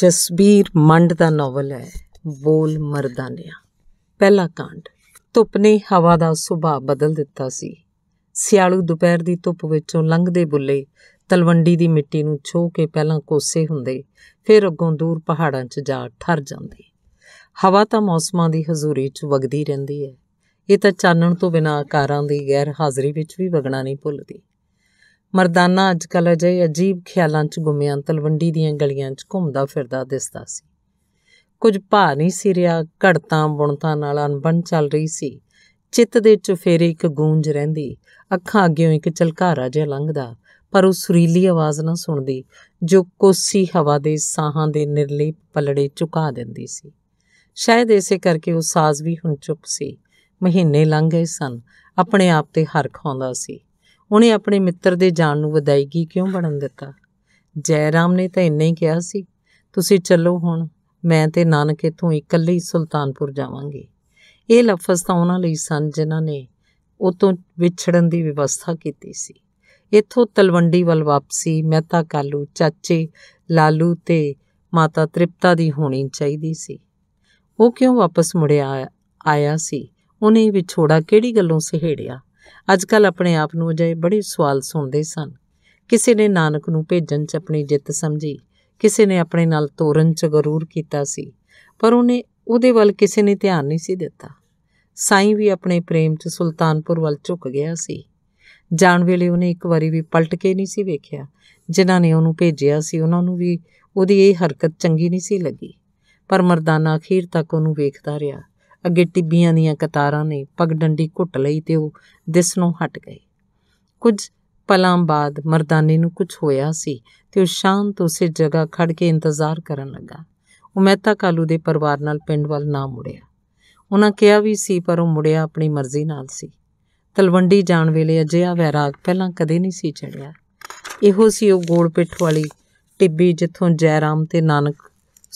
ਜਸਬੀਰ ਮੰਡ ਦਾ novel ਹੈ ਬੋਲ ਮਰਦਾਨਿਆ ਪਹਿਲਾ ਕਾਂਡ ਧੁੱਪ ਨੇ ਹਵਾ ਦਾ ਸੁਭਾਅ ਬਦਲ ਦਿੱਤਾ ਸੀ ਸਿਆਲੂ ਦੁਪਹਿਰ ਦੀ ਧੁੱਪ ਵਿੱਚੋਂ ਲੰਘਦੇ ਬੁੱਲੇ ਤਲਵੰਡੀ ਦੀ ਮਿੱਟੀ ਨੂੰ ਛੋ ਕੇ ਪਹਿਲਾਂ ਕੋਸੇ ਹੁੰਦੇ ਫਿਰ ਅੱਗੋਂ ਦੂਰ ਪਹਾੜਾਂ 'ਚ ਜਾ ਠਰ ਜਾਂਦੇ ਹਵਾ ਤਾਂ ਮੌਸਮਾਂ ਦੀ ਹਜ਼ੂਰੀ 'ਚ ਵਗਦੀ ਰਹਿੰਦੀ ਹੈ ਇਹ ਤਾਂ ਚਾਨਣ ਤੋਂ ਬਿਨਾਂ ਆਕਾਰਾਂ ਦੀ ਗੈਰ ਹਾਜ਼ਰੀ ਵਿੱਚ ਵੀ ਵਗਣਾ ਨਹੀਂ ਭੁੱਲਦੀ ਮਰਦਾਨਾ ਅੱਜ ਕੱਲ ਅਜੇ ਅਜੀਬ ਖਿਆਲਾਂ 'ਚ ਗੁੰਮਿਆਂ ਤਲਵੰਡੀ ਦੀਆਂ ਗਲੀਆਂ 'ਚ ਘੁੰਮਦਾ ਫਿਰਦਾ ਦਿਸਦਾ ਸੀ ਕੁਝ ਭਾ ਨਹੀਂ ਸੀ ਰਿਆ ਘੜਤਾਂ ਬੁਣਤਾਂ ਨਾਲ ਅਨਬਣ ਚੱਲ ਰਹੀ ਸੀ ਚਿੱਤ ਦੇ ਚੁਫੇਰੇ ਇੱਕ ਗੂੰਜ ਰਹਿੰਦੀ ਅੱਖਾਂ ਅੱਗੇ ਇੱਕ ਚਲਕਾਰਾ ਜਿਹਾ ਲੰਘਦਾ ਪਰ ਉਹ ਸੁਰੀਲੀ ਆਵਾਜ਼ ਨਾ ਸੁਣਦੀ ਜੋ ਕੋਸੀ ਹਵਾ ਦੇ ਸਾਹਾਂ ਦੇ ਨਿਰਲੇਪ ਪਲੜੇ ਝੁਕਾ ਦਿੰਦੀ ਸੀ ਸ਼ਾਇਦ ਇਸੇ ਕਰਕੇ ਉਹ ਸਾਜ਼ ਵੀ ਹੁਣ ਚੁੱਪ ਸੀ ਮਹੀਨੇ ਲੰਘ ਗਏ ਸਨ ਆਪਣੇ ਆਪ ਤੇ ਹਰ ਖਾਉਂਦਾ ਸੀ ਉਹਨੇ ਆਪਣੇ ਮਿੱਤਰ ਦੇ ਜਾਣ ਨੂੰ ਵਧਾਈਗੀ ਕਿਉਂ ਬਣਨ ਦਿੱਤਾ ਜੈਰਾਮ ਨੇ ਤਾਂ ਇੰਨਾ ਹੀ ਕਿਹਾ ਸੀ ਤੁਸੀਂ ਚੱਲੋ ਹੁਣ ਮੈਂ ਤੇ ਨਾਨਕ ਇਥੋਂ ਇਕੱਲੇ ਹੀ ਸੁਲਤਾਨਪੁਰ ਜਾਵਾਂਗੇ ਇਹ ਲਫ਼ਜ਼ ਤਾਂ ਉਹਨਾਂ ਲਈ ਸਨ ਜਿਨ੍ਹਾਂ ਨੇ ਉਤੋਂ ਵਿਛੜਨ ਦੀ ਵਿਵਸਥਾ ਕੀਤੀ ਸੀ ਇਥੋਂ ਤਲਵੰਡੀ ਵੱਲ ਵਾਪਸੀ ਮਹਿਤਾ ਕਾਲੂ ਚਾਚੇ ਲਾਲੂ ਤੇ ਮਾਤਾ ਤ੍ਰਿਪਤਾ ਦੀ ਹੋਣੀ ਚਾਹੀਦੀ ਸੀ ਉਹ ਕਿਉਂ ਵਾਪਸ ਮੁੜਿਆ ਆਇਆ ਸੀ ਉਹਨੇ ਵਿਛੋੜਾ ਕਿਹੜੀ ਗੱਲੋਂ ਸਹੇੜਿਆ ਅੱਜਕੱਲ ਆਪਣੇ ਆਪ ਨੂੰ ਅਜੇ ਬੜੇ ਸਵਾਲ ਸੁਣਦੇ ਸਨ ਕਿਸੇ ਨੇ ਨਾਨਕ ਨੂੰ ਭੇਜਣ 'ਚ ਆਪਣੀ ਜਿੱਤ ਸਮਝੀ ਕਿਸੇ ਨੇ ਆਪਣੇ ਨਾਲ ਤੋਰਨ 'ਚ ਗਰੂਰ ਕੀਤਾ ਸੀ ਪਰ ਉਹਨੇ ਉਹਦੇ ਵੱਲ ਕਿਸੇ ਨੇ ਧਿਆਨ ਨਹੀਂ ਸੀ ਦਿੱਤਾ ਸਾਈਂ ਵੀ ਆਪਣੇ ਪ੍ਰੇਮ 'ਚ ਸੁਲਤਾਨਪੁਰ ਵੱਲ ਝੁਕ ਗਿਆ ਸੀ ਜਾਣ ਵੇਲੇ ਉਹਨੇ ਇੱਕ ਵਾਰੀ ਵੀ ਪਲਟ ਕੇ ਨਹੀਂ ਸੀ ਵੇਖਿਆ ਜਿਨ੍ਹਾਂ ਨੇ ਉਹਨੂੰ ਭੇਜਿਆ ਸੀ ਉਹਨਾਂ ਨੂੰ ਵੀ ਉਹਦੀ ਇਹ ਹਰਕਤ ਚੰਗੀ ਨਹੀਂ ਸੀ ਲੱਗੀ ਪਰ ਮਰਦਾਨਾ ਅਖੀਰ ਤੱਕ ਉਹਨੂੰ ਵੇਖਦਾ ਰਿਹਾ ਅੱਗੇ ਟਿੱਬੀਆਂ ਦੀਆਂ ਕਤਾਰਾਂ ਨੇ ਪਗ ਡੰਡੀ ਘੁੱਟ ਲਈ ਤੇ ਉਹ ਦਿਸ ਨੂੰ ਹਟ ਗਏ ਕੁਝ ਪਲਾਂ ਬਾਅਦ ਮਰਦਾਨੇ ਨੂੰ ਕੁਝ ਹੋਇਆ ਸੀ ਤੇ ਉਹ ਸ਼ਾਂਤ ਉਸੇ ਜਗ੍ਹਾ ਖੜ ਕੇ ਇੰਤਜ਼ਾਰ ਕਰਨ ਲੱਗਾ ਉਹ ਮਹਿਤਾ ਕਾਲੂ ਦੇ ਪਰਿਵਾਰ ਨਾਲ ਪਿੰਡ ਵੱਲ ਨਾ ਮੁੜਿਆ ਉਹਨਾਂ ਕਿਹਾ ਵੀ ਸੀ ਪਰ ਉਹ ਮੁੜਿਆ ਆਪਣੀ ਮਰਜ਼ੀ ਨਾਲ ਸੀ ਤਲਵੰਡੀ ਜਾਣ ਵੇਲੇ ਅਜਿਹਾ ਵੈਰਾਗ ਪਹਿਲਾਂ ਕਦੇ ਨਹੀਂ ਸੀ ਚੜਿਆ ਇਹੋ ਸੀ ਉਹ ਗੋਲ ਪਿੱਠ ਵਾਲੀ ਟਿੱਬੀ ਜਿੱਥੋਂ ਜੈਰਾਮ ਤੇ ਨਾਨਕ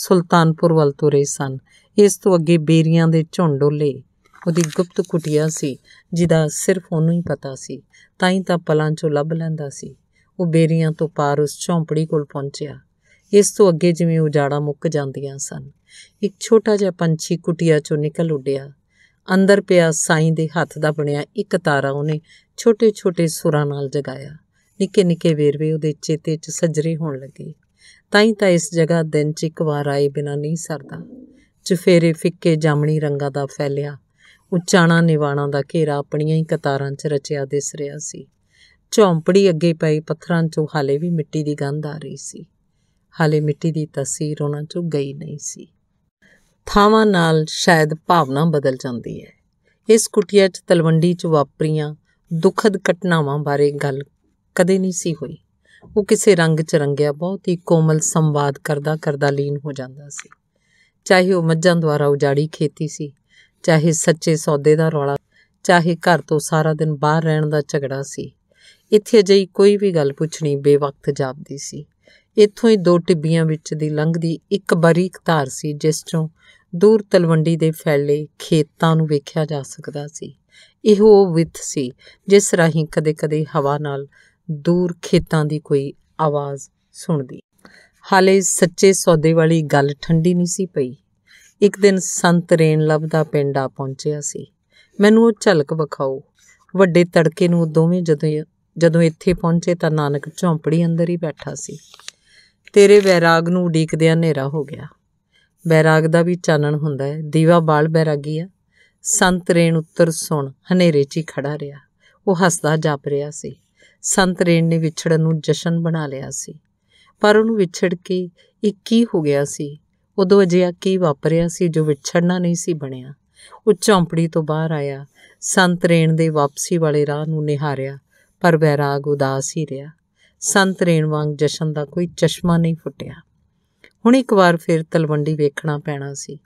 ਸੁਲਤਾਨਪੁਰ ਵੱਲ ਤੁਰੇ ਸਨ ਇਸ ਤੋਂ ਅੱਗੇ ਬੇਰੀਆਂ ਦੇ ਝੁੰਡੋਲੇ ਉਹਦੀ ਗੁਪਤ ਕੁਟਿਆ ਸੀ ਜਿਹਦਾ ਸਿਰਫ ਉਹਨੂੰ ਹੀ ਪਤਾ ਸੀ ਤਾਂ ਹੀ ਤਾਂ ਪਲਾਂ 'ਚੋਂ ਲੱਭ ਲੈਂਦਾ ਸੀ ਉਹ ਬੇਰੀਆਂ ਤੋਂ ਪਾਰ ਉਸ ਝੌਂਪੜੀ ਕੋਲ ਪਹੁੰਚਿਆ ਇਸ ਤੋਂ ਅੱਗੇ ਜਿਵੇਂ ਉਜਾੜਾ ਮੁੱਕ ਜਾਂਦੀਆਂ ਸਨ ਇੱਕ ਛੋਟਾ ਜਿਹਾ ਪੰਛੀ ਕੁਟਿਆ 'ਚੋਂ ਨਿਕਲ ਉੱਡਿਆ ਅੰਦਰ ਪਿਆ ਸਾਈਂ ਦੇ ਹੱਥ ਦਾ ਬਣਿਆ ਇੱਕ ਤਾਰਾ ਉਹਨੇ ਛੋਟੇ-ਛੋਟੇ ਸੁਰਾਂ ਨਾਲ ਜਗਾਇਆ ਨਿੱਕੇ-ਨਿੱਕੇ ਵੇਰਵੇ ਉਹਦੇ ਚੇਤੇ 'ਚ ਸਜਰੇ ਹੋਣ ਲੱਗੇ ਤਾਂ ਹੀ ਤਾਂ ਇਸ ਜਗ੍ਹਾ ਦਿਨ 'ਚ ਇੱਕ ਵਾਰ ਆਏ ਬਿਨਾ ਨਹੀਂ ਸਰਦਾ ਚਫੇਰੇ ਫਿੱਕੇ ਜਾਮਣੀ ਰੰਗਾਂ ਦਾ ਫੈਲਿਆ ਉਚਾਣਾ ਨਿਵਾਣਾ ਦਾ ਘੇਰਾ ਆਪਣੀਆਂ ਹੀ ਕਤਾਰਾਂ 'ਚ ਰਚਿਆ ਦਿਸ ਰਿਹਾ ਸੀ ਝੌਂਪੜੀ ਅੱਗੇ ਪਈ ਪੱਥਰਾਂ 'ਚੋਂ ਹਾਲੇ ਵੀ ਮਿੱਟੀ ਦੀ ਗੰਧ ਆ ਰਹੀ ਸੀ ਹਾਲੇ ਮਿੱਟੀ ਦੀ ਤਸਵੀਰ ਉਹਨਾਂ 'ਚੋਂ ਗਈ ਨਹੀਂ ਸੀ ਥਾਵਾਂ ਨਾਲ ਸ਼ਾਇਦ ਭਾਵਨਾ ਬਦਲ ਜਾਂਦੀ ਹੈ ਇਸ ਕੁਟਿਆ 'ਚ ਤਲਵੰਡੀ 'ਚ ਵਾਪਰੀਆਂ ਦੁਖਦ ਘਟਨਾਵਾਂ ਬਾਰੇ ਗੱਲ ਕਦੇ ਨਹੀਂ ਸੀ ਹੋਈ ਉਹ ਕਿਸੇ ਰੰਗ 'ਚ ਰੰਗਿਆ ਬਹੁਤ ਹੀ ਕੋਮਲ ਸੰਵਾਦ ਕਰਦਾ ਕਰਦਾ ਲੀਨ ਹੋ ਜਾਂਦਾ ਸੀ ਚਾਹੇ ਉਹ ਮੱਝਾਂ ਦੁਆਰਾ ਉਜਾੜੀ ਖੇਤੀ ਸੀ ਚਾਹੇ ਸੱਚੇ ਸੌਦੇ ਦਾ ਰੌਲਾ ਚਾਹੇ ਘਰ ਤੋਂ ਸਾਰਾ ਦਿਨ ਬਾਹਰ ਰਹਿਣ ਦਾ ਝਗੜਾ ਸੀ ਇੱਥੇ ਅਜਿਹੀ ਕੋਈ ਵੀ ਗੱਲ ਪੁੱਛਣੀ ਬੇਵਕਤ ਜਾਪਦੀ ਸੀ ਇੱਥੋਂ ਹੀ ਦੋ ਟਿੱਬੀਆਂ ਵਿੱਚ ਦੀ ਲੰਘਦੀ ਇੱਕ ਬਰੀਕ ਧਾਰ ਸੀ ਜਿਸ ਤੋਂ ਦੂਰ ਤਲਵੰਡੀ ਦੇ ਫੈਲੇ ਖੇਤਾਂ ਨੂੰ ਵੇਖਿਆ ਜਾ ਸਕਦਾ ਸੀ ਇਹੋ ਉਹ ਸੀ ਜਿਸ ਰਾਹੀਂ ਕਦੇ-ਕਦੇ ਹਵਾ ਨਾਲ ਦੂਰ ਖੇਤਾਂ ਦੀ ਕੋਈ ਆਵਾਜ਼ ਸੁਣਦੀ ਹਾਲੇ ਸੱਚੇ ਸੌਦੇ ਵਾਲੀ ਗੱਲ ਠੰਡੀ ਨਹੀਂ ਸੀ ਪਈ ਇੱਕ ਦਿਨ ਸੰਤ ਰੇਣ ਲੱਭਦਾ ਪਿੰਡ ਆ ਪਹੁੰਚਿਆ ਸੀ ਮੈਨੂੰ ਉਹ ਝਲਕ ਵਿਖਾਓ ਵੱਡੇ ਤੜਕੇ ਨੂੰ ਦੋਵੇਂ ਜਦੋਂ ਜਦੋਂ ਇੱਥੇ ਪਹੁੰਚੇ ਤਾਂ ਨਾਨਕ ਝੌਂਪੜੀ ਅੰਦਰ ਹੀ ਬੈਠਾ ਸੀ ਤੇਰੇ ਵੈਰਾਗ ਨੂੰ ਉਡੀਕਦਿਆਂ ਹਨੇਰਾ ਹੋ ਗਿਆ ਵੈਰਾਗ ਦਾ ਵੀ ਚਾਨਣ ਹੁੰਦਾ ਹੈ ਦੀਵਾ ਬਾਲ ਬੈਰਾਗੀ ਆ ਸੰਤ ਰੇਣ ਉੱਤਰ ਸੁਣ ਹਨੇਰੇ 'ਚ ਹੀ ਖੜਾ ਰਿਹਾ ਉਹ ਹੱਸਦਾ ਜਾਪ ਰਿਹਾ ਸੀ ਸੰਤ ਰੇਣ ਨੇ ਵਿਛੜਨ ਨੂੰ ਜਸ਼ਨ ਬਣਾ ਲਿਆ ਸੀ ਪਰ ਉਹਨੂੰ ਵਿਛੜ ਕੇ ਇਹ ਕੀ ਹੋ ਗਿਆ ਸੀ ਉਦੋਂ ਅਜਿਹਾ ਕੀ ਵਾਪਰਿਆ ਸੀ ਜੋ ਵਿਛੜਨਾ ਨਹੀਂ ਸੀ ਬਣਿਆ ਉਹ ਝੌਂਪੜੀ ਤੋਂ ਬਾਹਰ ਆਇਆ ਸੰਤ ਰੇਣ ਦੇ ਵਾਪਸੀ ਵਾਲੇ ਰਾਹ ਨੂੰ ਨਿਹਾਰਿਆ ਪਰ ਬੈਰਾਗ ਉਦਾਸ ਹੀ ਰਿਹਾ ਸੰਤ ਰੇਣ ਵਾਂਗ ਜਸ਼ਨ ਦਾ ਕੋਈ ਚਸ਼ਮਾ ਨਹੀਂ ਫੁੱਟਿਆ ਹੁਣ ਇੱਕ ਵਾਰ ਫਿਰ ਤਲਵੰਡੀ ਵੇਖਣਾ ਪੈਣਾ ਸੀ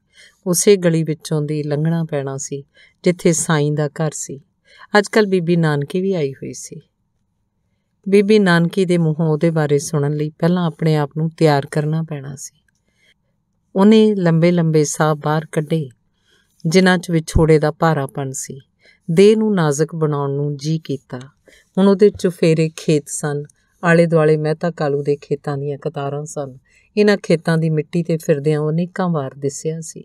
ਉਸੇ ਗਲੀ ਵਿੱਚੋਂ ਦੀ ਲੰਘਣਾ ਪੈਣਾ ਸੀ ਜਿੱਥੇ ਸਾਈਂ ਦਾ ਘਰ ਸੀ ਅੱਜਕੱਲ ਬੀਬੀ ਨਾਨਕੀ ਵੀ ਆਈ ਹੋਈ ਸੀ ਬੀਬੀ ਨਾਨਕੀ ਦੇ ਮੂੰਹੋਂ ਉਹਦੇ ਬਾਰੇ ਸੁਣਨ ਲਈ ਪਹਿਲਾਂ ਆਪਣੇ ਆਪ ਨੂੰ ਤਿਆਰ ਕਰਨਾ ਪੈਣਾ ਸੀ ਉਹਨੇ ਲੰਬੇ-ਲੰਬੇ ਸਾਹ ਬਾਹਰ ਕੱਢੇ ਜਿਨ੍ਹਾਂ 'ਚ ਵਿਛੋੜੇ ਦਾ ਭਾਰਾਪਣ ਸੀ ਦੇਹ ਨੂੰ ਨਾਜ਼ੁਕ ਬਣਾਉਣ ਨੂੰ ਜੀ ਕੀਤਾ ਹੁਣ ਉਹਦੇ ਚੁਫੇਰੇ ਖੇਤ ਸਨ ਆਲੇ ਦੁਆਲੇ ਮਹਿਤਾ ਕਾਲੂ ਦੇ ਖੇਤਾਂ ਦੀਆਂ ਕਤਾਰਾਂ ਸਨ ਇਹਨਾਂ ਖੇਤਾਂ ਦੀ ਮਿੱਟੀ ਤੇ ਫਿਰਦਿਆਂ ਉਹ ਨੇਕਾਂ ਵਾਰ ਦਿਸਿਆ ਸੀ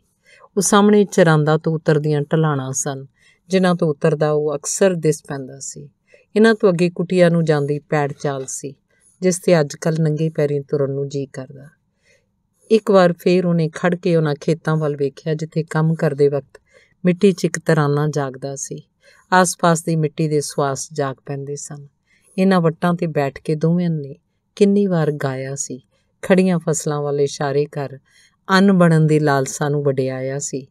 ਉਹ ਸਾਹਮਣੇ ਚਰਾਂਦਾ ਤੋਂ ਉਤਰਦੀਆਂ ਢਲਾਣਾ ਸਨ ਜਿਨ੍ਹਾਂ ਤੋਂ ਉਤਰਦਾ ਉਹ ਅਕਸਰ ਦਿਸ ਪੈਂਦਾ ਸੀ ਇਹਨਾਂ ਤੋਂ ਅੱਗੇ ਕੁਟਿਆ ਨੂੰ ਜਾਂਦੀ ਪੈੜ ਚਾਲ ਸੀ ਜਿਸ ਤੇ ਅੱਜ ਕੱਲ ਨੰਗੇ ਪੈਰੀਂ ਤੁਰਨ ਨੂੰ ਜੀ ਕਰਦਾ ਇੱਕ ਵਾਰ ਫੇਰ ਉਹਨੇ ਖੜ ਕੇ ਉਹਨਾਂ ਖੇਤਾਂ ਵੱਲ ਵੇਖਿਆ ਜਿੱਥੇ ਕੰਮ ਕਰਦੇ ਵਕਤ ਮਿੱਟੀ 'ਚ ਇੱਕ ਤਰਾਨਾ ਜਾਗਦਾ ਸੀ ਆਸ-ਪਾਸ ਦੀ ਮਿੱਟੀ ਦੇ ਸਵਾਸ ਜਾਗ ਪੈਂਦੇ ਸਨ ਇਹਨਾਂ ਵੱਟਾਂ ਤੇ ਬੈਠ ਕੇ ਦੋਵੇਂ ਨੇ ਕਿੰਨੀ ਵਾਰ ਗਾਇਆ ਸੀ ਖੜੀਆਂ ਫਸਲਾਂ ਵਾਲੇ ਇਸ਼ਾਰੇ ਕਰ ਅੰਨ ਬਣਨ ਦੀ ਲਾਲਸਾ ਨੂੰ ਵਡਿਆਇਆ ਸੀ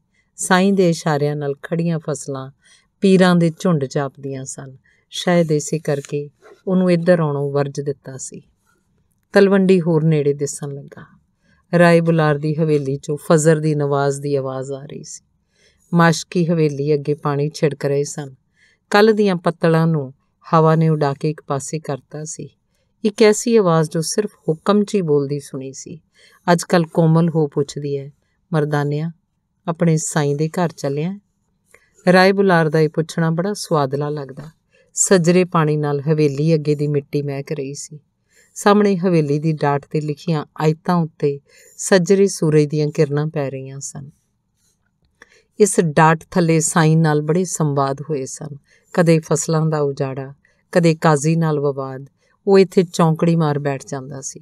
ਸਾਈਂ ਦੇ ਇਸ਼ਾਰਿਆਂ ਨਾਲ ਖੜੀਆਂ ਫਸਲਾਂ ਪੀਰਾਂ ਦੇ ਝੁੰਡ ਚਾਪਦੀਆਂ ਸਨ ਸ਼ਾਇਦ ਇਸੇ ਕਰਕੇ ਉਹਨੂੰ ਇੱਧਰ ਆਉਣੋਂ ਵਰਜ ਦਿੱਤਾ ਸੀ ਤਲਵੰਡੀ ਹੋਰ ਨੇੜੇ ਦਿਸਣ ਲੱਗਾ ਰਾਏ ਬੁਲਾਰ ਦੀ ਹਵੇਲੀ 'ਚੋਂ ਫਜ਼ਰ ਦੀ ਨਵਾਜ਼ ਦੀ ਆਵਾਜ਼ ਆ ਰਹੀ ਸੀ ਮਾਸ਼ਕੀ ਹਵੇਲੀ ਅੱਗੇ ਪਾਣੀ ਛਿੜਕ ਰਹੇ ਸਨ ਕੱਲ ਦੀਆਂ ਪੱਤਲਾਂ ਨੂੰ ਹਵਾ ਨੇ ਉਡਾ ਕੇ ਇੱਕ ਪਾਸੇ ਕਰਤਾ ਸੀ ਇੱਕ ਐਸੀ ਆਵਾਜ਼ ਜੋ ਸਿਰਫ ਹੁਕਮ 'ਚ ਹੀ ਬੋਲਦੀ ਸੁਣੀ ਸੀ ਅੱਜ ਕੱਲ ਕੋਮਲ ਹੋ ਪੁੱਛਦੀ ਹੈ ਮਰਦਾਨਿਆਂ ਆਪਣੇ ਸਾਈਂ ਦੇ ਘਰ ਚੱਲਿਆ ਰਾਏ ਬੁਲਾਰ ਦਾ ਇਹ ਪੁੱਛਣਾ ਬੜਾ ਸਵਾਦਲਾ ਲੱਗਦਾ ਸਜਰੇ ਪਾਣੀ ਨਾਲ ਹਵੇਲੀ ਅੱਗੇ ਦੀ ਮਿੱਟੀ ਮਹਿਕ ਰਹੀ ਸੀ ਸਾਹਮਣੇ ਹਵੇਲੀ ਦੀ ਡਾਟ ਤੇ ਲਿਖੀਆਂ ਆਇਤਾਂ ਉੱਤੇ ਸਜਰੇ ਸੂਰਜ ਦੀਆਂ ਕਿਰਨਾਂ ਪੈ ਰਹੀਆਂ ਸਨ ਇਸ ਡਾਟ ਥੱਲੇ ਸਾਈਨ ਨਾਲ ਬੜੇ ਸੰਵਾਦ ਹੋਏ ਸਨ ਕਦੇ ਫਸਲਾਂ ਦਾ ਉਜਾੜਾ ਕਦੇ ਕਾਜ਼ੀ ਨਾਲ ਵਿਵਾਦ ਉਹ ਇੱਥੇ ਚੌਂਕੜੀ ਮਾਰ ਬੈਠ ਜਾਂਦਾ ਸੀ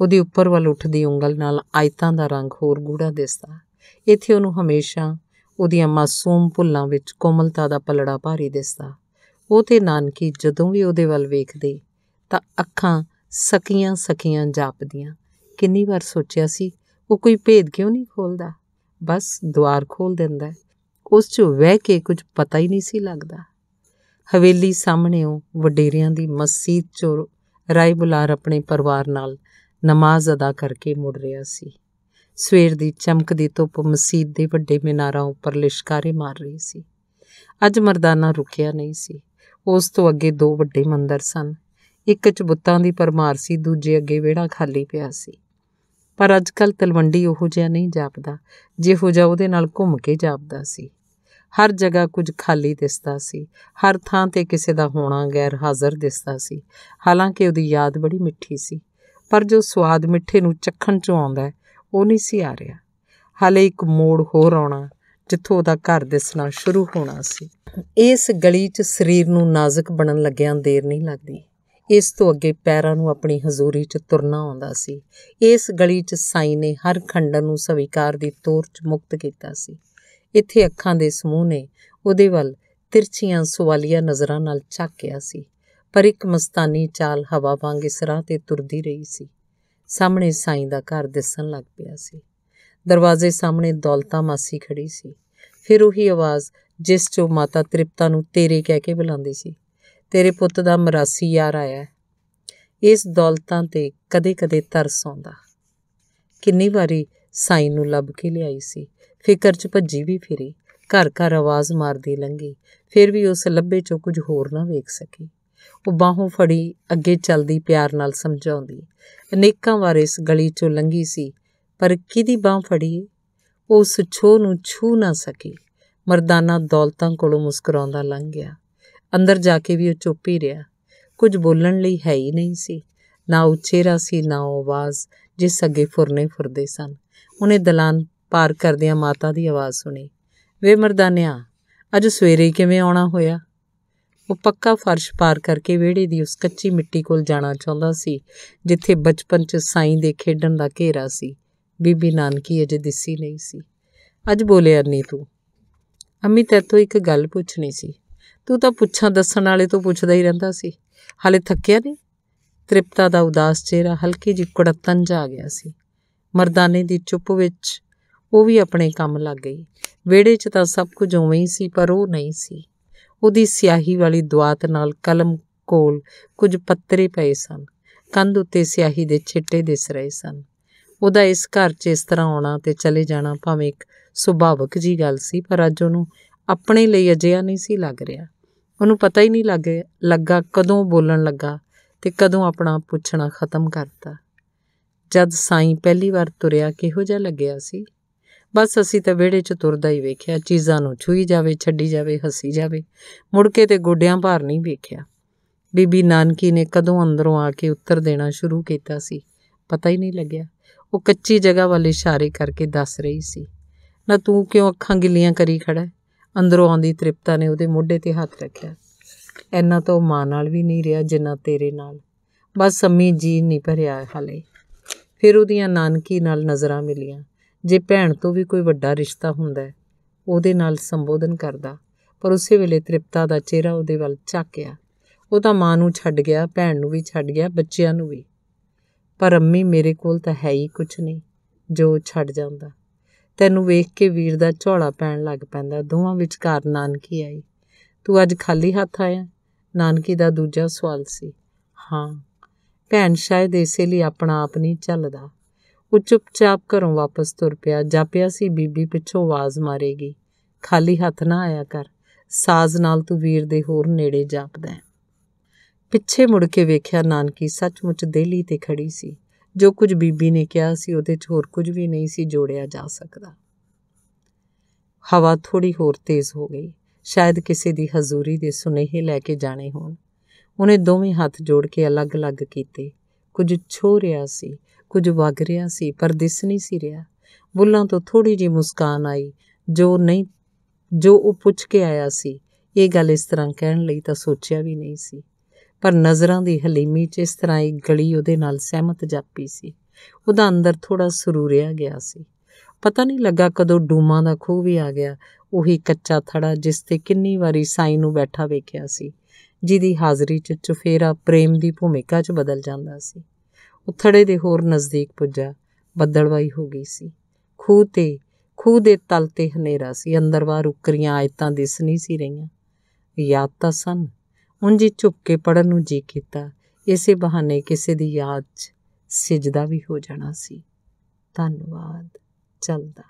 ਉਹਦੀ ਉੱਪਰ ਵੱਲ ਉੱਠਦੀ ਉਂਗਲ ਨਾਲ ਆਇਤਾਂ ਦਾ ਰੰਗ ਹੋਰ ਗੂੜਾ ਦਿਸਦਾ ਇੱਥੇ ਉਹਨੂੰ ਹਮੇਸ਼ਾ ਉਹਦੀਆਂ ਮਾਸੂਮ ਭੁੱਲਾਂ ਵਿੱਚ ਕੋਮਲਤਾ ਦਾ ਪਲੜਾ ਭਾਰੀ ਦਿਸਦਾ ਉਹ ਤੇ ਨਾਨਕੀ ਜਦੋਂ ਵੀ ਉਹਦੇ ਵੱਲ ਵੇਖਦੇ ਤਾਂ ਅੱਖਾਂ ਸਕੀਆਂ ਸਕੀਆਂ ਜਾਪਦੀਆਂ ਕਿੰਨੀ ਵਾਰ ਸੋਚਿਆ ਸੀ ਉਹ ਕੋਈ ਭੇਦ ਕਿਉਂ ਨਹੀਂ ਖੋਲਦਾ ਬਸ ਦਵਾਰ ਖੋਲ ਦਿੰਦਾ ਉਸ 'ਚ ਵਹਿ ਕੇ ਕੁਝ ਪਤਾ ਹੀ ਨਹੀਂ ਸੀ ਲੱਗਦਾ ਹਵੇਲੀ ਸਾਹਮਣੇੋਂ ਵਡੇਰਿਆਂ ਦੀ ਮਸਜਿਦ ਚ ਰਾਈ ਬੁਲਾਰ ਆਪਣੇ ਪਰਿਵਾਰ ਨਾਲ ਨਮਾਜ਼ ਅਦਾ ਕਰਕੇ ਮੁੜ ਰਿਹਾ ਸੀ ਸਵੇਰ ਦੀ ਚਮਕਦੀ ਧੁੱਪ ਮਸਜਿਦ ਦੇ ਵੱਡੇ ਮਿਨਾਰਾਂ ਉੱਪਰ ਲਿਸ਼ਕਾਰੇ ਮਾਰ ਰਹੀ ਸੀ ਅੱਜ ਮਰਦਾਨਾ ਰੁਕਿਆ ਨਹੀਂ ਸੀ ਉਸ ਤੋਂ ਅੱਗੇ ਦੋ ਵੱਡੇ ਮੰਦਰ ਸਨ ਇੱਕ 'ਚ ਬੁੱਤਾਂ ਦੀ ਪਰਮਾਰ ਸੀ ਦੂਜੇ ਅੱਗੇ ਵਿਹੜਾ ਖਾਲੀ ਪਿਆ ਸੀ ਪਰ ਅੱਜ ਕੱਲ ਤਲਵੰਡੀ ਉਹੋ ਜਿਹਾ ਨਹੀਂ ਜਾਪਦਾ ਜਿਹੋ ਜਿਹਾ ਉਹਦੇ ਨਾਲ ਘੁੰਮ ਕੇ ਜਾਪਦਾ ਸੀ ਹਰ ਜਗ੍ਹਾ ਕੁਝ ਖਾਲੀ ਦਿਸਦਾ ਸੀ ਹਰ ਥਾਂ ਤੇ ਕਿਸੇ ਦਾ ਹੋਣਾ ਗੈਰ ਹਾਜ਼ਰ ਦਿਸਦਾ ਸੀ ਹਾਲਾਂਕਿ ਉਹਦੀ ਯਾਦ ਬੜੀ ਮਿੱਠੀ ਸੀ ਪਰ ਜੋ ਸਵਾਦ ਮਿੱਠੇ ਨੂੰ ਚੱਖਣ ਚੋਂ ਆਉਂਦਾ ਉਹ ਨਹੀਂ ਸੀ ਆ ਰਿਹਾ ਹਾਲੇ ਇੱਕ ਮੋੜ ਹੋਰ ਆਉਣਾ ਜਿੱਥੋਂ ਉਹਦਾ ਘਰ ਦਿਸਣਾ ਸ਼ੁਰੂ ਹੋਣਾ ਸੀ ਇਸ ਗਲੀ 'ਚ ਸਰੀਰ ਨੂੰ ਨਾਜ਼ੁਕ ਬਣਨ ਲੱਗਿਆਂ ਦੇਰ ਨਹੀਂ ਲੱਗਦੀ ਇਸ ਤੋਂ ਅੱਗੇ ਪੈਰਾਂ ਨੂੰ ਆਪਣੀ ਹਜ਼ੂਰੀ 'ਚ ਤੁਰਨਾ ਆਉਂਦਾ ਸੀ ਇਸ ਗਲੀ 'ਚ ਸਾਈ ਨੇ ਹਰ ਖੰਡਨ ਨੂੰ ਸਵੀਕਾਰ ਦੀ ਤੌਰ 'ਚ ਮੁਕਤ ਕੀਤਾ ਸੀ ਇੱਥੇ ਅੱਖਾਂ ਦੇ ਸਮੂਹ ਨੇ ਉਹਦੇ ਵੱਲ ਤਿਰਛੀਆਂ ਸਵਾਲੀਆਂ ਨਜ਼ਰਾਂ ਨਾਲ ਝਾਕਿਆ ਸੀ ਪਰ ਇੱਕ ਮਸਤਾਨੀ ਚਾਲ ਹਵਾ ਵਾਂਗ ਇਸ ਰਾਹ ਤੇ ਤੁਰਦੀ ਰਹੀ ਸੀ ਸਾਹਮਣੇ ਸਾਈ ਦਾ ਘਰ ਦਿਸਣ ਲੱਗ ਪਿਆ ਸੀ ਦਰਵਾਜ਼ੇ ਸਾਹਮਣੇ ਦੌਲਤਾ ਮਾਸੀ ਖੜੀ ਸੀ ਫਿਰ ਉਹੀ ਆਵਾਜ਼ ਜਿਸ 'ਚੋਂ ਮਾਤਾ ਤ੍ਰਿਪਤਾ ਨੂੰ ਤੇਰੇ ਕਹਿ ਕੇ ਬੁਲਾਉਂਦੀ ਸੀ ਤੇਰੇ ਪੁੱਤ ਦਾ ਮਰਾਸੀ ਯਾਰ ਆਇਆ ਇਸ ਦੌਲਤਾਂ ਤੇ ਕਦੇ-ਕਦੇ ਤਰਸ ਆਉਂਦਾ ਕਿੰਨੀ ਵਾਰੀ ਸਾਈ ਨੂੰ ਲੱਭ ਕੇ ਲਿਆਈ ਸੀ ਫਿਕਰ 'ਚ ਭੱਜੀ ਵੀ ਫਿਰੀ ਘਰ-ਘਰ ਆਵਾਜ਼ ਮਾਰਦੀ ਲੰਗੀ ਫਿਰ ਵੀ ਉਸ ਲੱਭੇ 'ਚੋਂ ਕੁਝ ਹੋਰ ਨਾ ਵੇਖ ਸਕੀ ਉਹ ਬਾਹੋਂ ਫੜੀ ਅੱਗੇ ਚੱਲਦੀ ਪਿਆਰ ਨਾਲ ਸਮਝਾਉਂਦੀ ਅਨੇਕਾਂ ਵਾਰ ਇਸ ਗਲੀ 'ਚੋਂ ਲੰਗੀ ਸੀ ਪਰ ਕਿਹਦੀ ਬਾਹ ਫੜੀ ਉਹ ਉਸ ਨੂੰ ਛੂ ਨਾ ਸਕੀ ਮਰਦਾਨਾ ਦੌਲਤਾਂ ਕੋਲੋਂ ਮੁਸਕਰਾਉਂਦਾ ਲੰਘ ਗਿਆ ਅੰਦਰ ਜਾ ਕੇ ਵੀ ਉਹ ਚੁੱਪ ਹੀ ਰਿਹਾ ਕੁਝ ਬੋਲਣ ਲਈ ਹੈ ਹੀ ਨਹੀਂ ਸੀ ਨਾ ਉਹ ਚਿਹਰਾ ਸੀ ਨਾ ਆਵਾਜ਼ ਜਿਸ ਅੱਗੇ ਫੁਰਨੇ ਫੁਰਦੇ ਸਨ ਉਹਨੇ ਦਲਾਨ ਪਾਰ ਕਰਦਿਆਂ ਮਾਤਾ ਦੀ ਆਵਾਜ਼ ਸੁਣੀ ਵੇ ਮਰਦਾਨਿਆ ਅੱਜ ਸਵੇਰੇ ਕਿਵੇਂ ਆਉਣਾ ਹੋਇਆ ਉਹ ਪੱਕਾ ਫਰਸ਼ ਪਾਰ ਕਰਕੇ ਵਿਹੜੇ ਦੀ ਉਸ ਕੱਚੀ ਮਿੱਟੀ ਕੋਲ ਜਾਣਾ ਚਾਹੁੰਦਾ ਸੀ ਜਿੱਥੇ ਬਚਪਨ 'ਚ ਸਾਈਂ ਦੇ ਖੇਡਣ ਦਾ ਘੇਰਾ ਸੀ ਬੀਬੀ ਨਾਨਕੀ ਅਜੇ ਦਿਸੀ ਨਹੀਂ ਸੀ ਅੱਜ ਬੋਲਿਆ ਨਹੀਂ ਤੂੰ ਅੰਮੀ ਤੈਥੋਂ ਇੱਕ ਗੱਲ ਪੁੱਛਣੀ ਸੀ ਤੂੰ ਤਾਂ ਪੁੱਛਾਂ ਦੱਸਣ ਵਾਲੇ ਤੋਂ ਪੁੱਛਦਾ ਹੀ ਰਹਿੰਦਾ ਸੀ ਹਾਲੇ ਥੱਕਿਆ ਨਹੀਂ ਤ੍ਰਿਪਤਾ ਦਾ ਉਦਾਸ ਚਿਹਰਾ ਹਲਕੀ ਜਿਹੀ ਕੁੜੱਤਨ ਜਾ ਗਿਆ ਸੀ ਮਰਦਾਨੇ ਦੀ ਚੁੱਪ ਵਿੱਚ ਉਹ ਵੀ ਆਪਣੇ ਕੰਮ ਲੱਗ ਗਈ ਵਿਹੜੇ 'ਚ ਤਾਂ ਸਭ ਕੁਝ ਉਵੇਂ ਹੀ ਸੀ ਪਰ ਉਹ ਨਹੀਂ ਸੀ ਉਹਦੀ ਸਿਆਹੀ ਵਾਲੀ ਦੁਆਤ ਨਾਲ ਕਲਮ ਕੋਲ ਕੁਝ ਪੱਤਰੇ ਪਏ ਸਨ ਕੰਧ ਉੱਤੇ ਸਿਆਹੀ ਦੇ ਛਿੱਟੇ ਦਿਸ ਰਹੇ ਸਨ ਉਹਦਾ ਇਸ ਘਰ 'ਚ ਇਸ ਤਰ੍ਹਾਂ ਆਉਣਾ ਤੇ ਚਲੇ ਜਾਣਾ ਭਾਵੇਂ ਇੱਕ ਸੁਭਾਵਕ ਜੀ ਗੱਲ ਸੀ ਪਰ ਅੱਜ ਉਹਨੂੰ ਆਪਣੇ ਲਈ ਅਜਿਹਾ ਨਹੀਂ ਸੀ ਲੱਗ ਰਿਹਾ ਉਹਨੂੰ ਪਤਾ ਹੀ ਨਹੀਂ ਲੱਗੇ ਲੱਗਾ ਕਦੋਂ ਬੋਲਣ ਲੱਗਾ ਤੇ ਕਦੋਂ ਆਪਣਾ ਪੁੱਛਣਾ ਖਤਮ ਕਰਤਾ ਜਦ ਸਾਈਂ ਪਹਿਲੀ ਵਾਰ ਤੁਰਿਆ ਕਿਹੋ ਜਿਹਾ ਲੱਗਿਆ ਸੀ ਬਸ ਅਸੀਂ ਤਾਂ ਵਿਹੜੇ 'ਚ ਤੁਰਦਾ ਹੀ ਵੇਖਿਆ ਚੀਜ਼ਾਂ ਨੂੰ ਛੂਈ ਜਾਵੇ ਛੱਡੀ ਜਾਵੇ ਹੱਸੀ ਜਾਵੇ ਮੁੜ ਕੇ ਤੇ ਗੋਡਿਆਂ ਭਾਰ ਨਹੀਂ ਵੇਖਿਆ ਬੀਬੀ ਨਾਨਕੀ ਨੇ ਕਦੋਂ ਅੰਦਰੋਂ ਆ ਕੇ ਉੱਤਰ ਦੇਣਾ ਸ਼ੁਰੂ ਕੀਤਾ ਸੀ ਪਤਾ ਹੀ ਨਹੀਂ ਲੱਗਿਆ ਉਹ ਕੱਚੀ ਜਗ੍ਹਾ ਵੱਲ ਇਸ਼ਾਰੇ ਕਰਕੇ ਦੱਸ ਰਹੀ ਸੀ ਨਾ ਤੂੰ ਕਿਉਂ ਅੱਖਾਂ ਗਿੱਲੀਆਂ ਕਰੀ ਖੜਾ ਅੰਦਰੋਂ ਆਉਂਦੀ ਤ੍ਰਿਪਤਾ ਨੇ ਉਹਦੇ ਮੋਢੇ ਤੇ ਹੱਥ ਰੱਖਿਆ ਐਨਾ ਤਾਂ ਮਾਂ ਨਾਲ ਵੀ ਨਹੀਂ ਰਿਹਾ ਜਿੰਨਾ ਤੇਰੇ ਨਾਲ ਬਸ ਸੰਮੀ ਜੀ ਨਹੀਂ ਭਰਿਆ ਹਲੇ ਫਿਰ ਉਹਦੀਆਂ ਨਾਨਕੀ ਨਾਲ ਨਜ਼ਰਾਂ ਮਿਲੀਆਂ ਜੇ ਭੈਣ ਤੋਂ ਵੀ ਕੋਈ ਵੱਡਾ ਰਿਸ਼ਤਾ ਹੁੰਦਾ ਉਹਦੇ ਨਾਲ ਸੰਬੋਧਨ ਕਰਦਾ ਪਰ ਉਸੇ ਵੇਲੇ ਤ੍ਰਿਪਤਾ ਦਾ ਚਿਹਰਾ ਉਹਦੇ ਵੱਲ ਝਾਕਿਆ ਉਹ ਤਾਂ ਮਾਂ ਨੂੰ ਛੱਡ ਗਿਆ ਭੈਣ ਨੂੰ ਵੀ ਛੱਡ ਗਿਆ ਬੱਚਿਆਂ ਨੂੰ ਵੀ ਪਰ ਅੰਮੀ ਮੇਰੇ ਕੋਲ ਤਾਂ ਹੈ ਹੀ ਕੁਝ ਨਹੀਂ ਜੋ ਛੱਡ ਜਾਂਦਾ ਤੈਨੂੰ ਵੇਖ ਕੇ ਵੀਰ ਦਾ ਝੋਲਾ ਪੈਣ ਲੱਗ ਪੈਂਦਾ ਦੋਵਾਂ ਵਿਚਕਾਰ ਨਾਨਕੀ ਆਈ ਤੂੰ ਅੱਜ ਖਾਲੀ ਹੱਥ ਆਇਆ ਨਾਨਕੀ ਦਾ ਦੂਜਾ ਸਵਾਲ ਸੀ ਹਾਂ ਭੈਣ ਸ਼ਾਇਦ ਇਸੇ ਲਈ ਆਪਣਾ ਆਪ ਨਹੀਂ ਚੱਲਦਾ ਉਹ ਚੁੱਪਚਾਪ ਘਰੋਂ ਵਾਪਸ ਤੁਰ ਪਿਆ ਜਾਪਿਆ ਸੀ ਬੀਬੀ ਪਿੱਛੋਂ ਆਵਾਜ਼ ਮਾਰੇਗੀ ਖਾਲੀ ਹੱਥ ਨਾ ਆਇਆ ਕਰ ਸਾਜ਼ ਨਾਲ ਤੂੰ ਵੀਰ ਦੇ ਹੋਰ ਨੇੜੇ ਜਾਪਦਾ ਪਿੱਛੇ ਮੁੜ ਕੇ ਵੇਖਿਆ ਨਾਨਕੀ ਸੱਚਮੁੱਚ ਦੇਲੀ ਤੇ ਖੜੀ ਸੀ ਜੋ ਕੁਝ ਬੀਬੀ ਨੇ ਕਿਹਾ ਸੀ ਉਹਦੇ 'ਚ ਹੋਰ ਕੁਝ ਵੀ ਨਹੀਂ ਸੀ ਜੋੜਿਆ ਜਾ ਸਕਦਾ ਹਵਾ ਥੋੜੀ ਹੋਰ ਤੇਜ਼ ਹੋ ਗਈ ਸ਼ਾਇਦ ਕਿਸੇ ਦੀ ਹਜ਼ੂਰੀ ਦੇ ਸੁਨੇਹੇ ਲੈ ਕੇ ਜਾਣੇ ਹੋਣ ਉਹਨੇ ਦੋਵੇਂ ਹੱਥ ਜੋੜ ਕੇ ਅਲੱਗ-ਅਲੱਗ ਕੀਤੇ ਕੁਝ ਛੋ ਰਿਹਾ ਸੀ ਕੁਝ ਵਗ ਰਿਹਾ ਸੀ ਪਰ ਦਿਸ ਨਹੀਂ ਸੀ ਰਿਹਾ ਬੁੱਲਾਂ ਤੋਂ ਥੋੜੀ ਜੀ ਮੁਸਕਾਨ ਆਈ ਜੋ ਨਹੀਂ ਜੋ ਉਹ ਪੁੱਛ ਕੇ ਆਇਆ ਸੀ ਇਹ ਗੱਲ ਇਸ ਤਰ੍ਹਾਂ ਕਹਿਣ ਲਈ ਤਾਂ ਸੋਚਿਆ ਵੀ ਨਹੀਂ ਸੀ ਪਰ ਨਜ਼ਰਾਂ ਦੀ ਹਲੀਮੀ 'ਚ ਇਸ ਤਰ੍ਹਾਂ ਇੱਕ ਗਲੀ ਉਹਦੇ ਨਾਲ ਸਹਿਮਤ ਜਾਪੀ ਸੀ ਉਹਦਾ ਅੰਦਰ ਥੋੜਾ ਸਰੂਰਿਆ ਗਿਆ ਸੀ ਪਤਾ ਨਹੀਂ ਲੱਗਾ ਕਦੋਂ ਡੂਮਾ ਦਾ ਖੂਹ ਵੀ ਆ ਗਿਆ ਉਹੀ ਕੱਚਾ ਥੜਾ ਜਿਸ ਤੇ ਕਿੰਨੀ ਵਾਰੀ ਸਾਈ ਨੂੰ ਬੈਠਾ ਵੇਖਿਆ ਸੀ ਜਿਹਦੀ ਹਾਜ਼ਰੀ 'ਚ ਚੁਫੇਰਾ ਪ੍ਰੇਮ ਦੀ ਭੂਮਿਕਾ 'ਚ ਬਦਲ ਜਾਂਦਾ ਸੀ ਉਹ ਥੜੇ ਦੇ ਹੋਰ ਨਜ਼ਦੀਕ ਪੁੱਜਾ ਬੱਦਲਵਾਈ ਹੋ ਗਈ ਸੀ ਖੂਹ ਤੇ ਖੂਹ ਦੇ ਤਲ ਤੇ ਹਨੇਰਾ ਸੀ ਅੰਦਰ ਬਾਹਰ ਉਕਰੀਆਂ ਆਇਤਾਂ ਦਿਸ ਨਹੀਂ ਸੀ ਰਹੀਆਂ ਯਾਦ ਤਾਂ ਸਨ ਉਂਝ ਹੀ ਝੁੱਕ ਕੇ ਪੜਨ ਨੂੰ ਜੀ ਕੀਤਾ ਇਸੇ ਬਹਾਨੇ ਕਿਸੇ ਦੀ ਯਾਦ 'ਚ ਸਿਜਦਾ ਵੀ ਹੋ ਜਾਣਾ ਸੀ ਧੰਨਵਾਦ ਚੱਲਦਾ